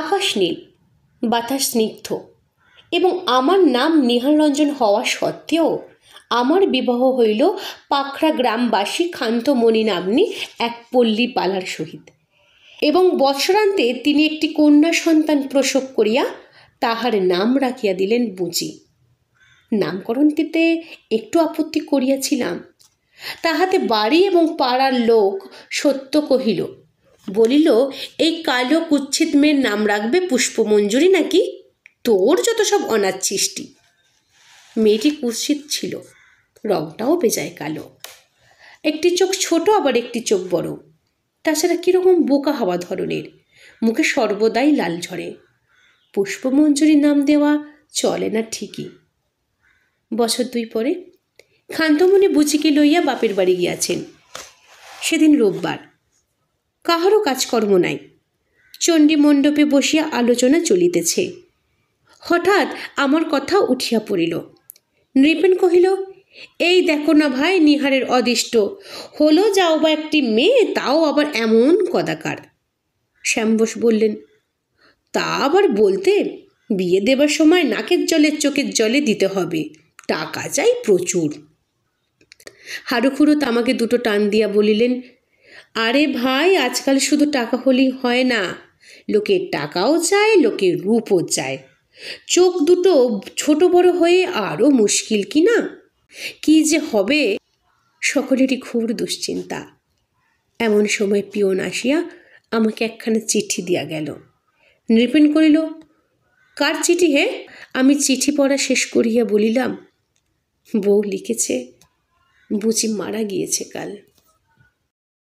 আকাশ নীল বাতাস স্নিগ্ধ এবং আমার নাম নেহাল রঞ্জন হওয়া সত্ত্বেও আমার বিবাহ হইল পাখরা গ্রামবাসী খান্তমণি নামনি এক পল্লী পালার সহিত এবং বৎসরান্তে তিনি একটি কন্যা সন্তান প্রসব করিয়া তাহার নাম রাখিয়া দিলেন বুঝি নামকরণটিতে একটু আপত্তি করিয়াছিলাম তাহাতে বাড়ি এবং পাড়ার লোক সত্য কহিল বলিল এই কালো কুচ্ছিত মেয়ের নাম রাখবে পুষ্পমঞ্জুরি নাকি তোর যত সব অনাথ সৃষ্টি মেয়েটি কুৎসিত ছিল রংটাও বেজায় কালো একটি চোখ ছোট আবার একটি চোখ বড় তাছাড়া কীরকম বোকা হওয়া ধরনের মুখে সর্বদাই লাল ঝরে পুষ্পমঞ্জুরি নাম দেওয়া চলে না ঠিকই বছর দুই পরে খান্তমণি বুচিকে লইয়া বাপের বাড়ি গিয়াছেন সেদিন রোববার কাহারও কাজকর্ম নাই চণ্ডী মণ্ডপে বসিয়া আলোচনা চলিতেছে হঠাৎ আমার কথা উঠিয়া পড়িল নৃপেন কহিল এই দেখো না ভাই নিহারের অদিষ্ট হলো যাও বা একটি মেয়ে তাও আবার এমন কদাকার শ্যামবোস বললেন তা আবার বলতে বিয়ে দেবার সময় নাকের জলের চোখের জলে দিতে হবে টাকা চাই প্রচুর হারুখুরু তামাকে দুটো টান দিয়া বলিলেন আরে ভাই আজকাল শুধু টাকা হলেই হয় না লোকে টাকাও চায় লোকে রূপও চায় চোখ দুটো ছোট বড় হয়ে আরও মুশকিল কি না কি যে হবে সকলেরই ঘোর দুশ্চিন্তা এমন সময় পিয়ন আসিয়া আমাকে একখানা চিঠি দিয়া গেল নৃপেন করিল কার চিঠি হে আমি চিঠি পড়া শেষ করিয়া বলিলাম বউ লিখেছে বুঝি মারা গিয়েছে কাল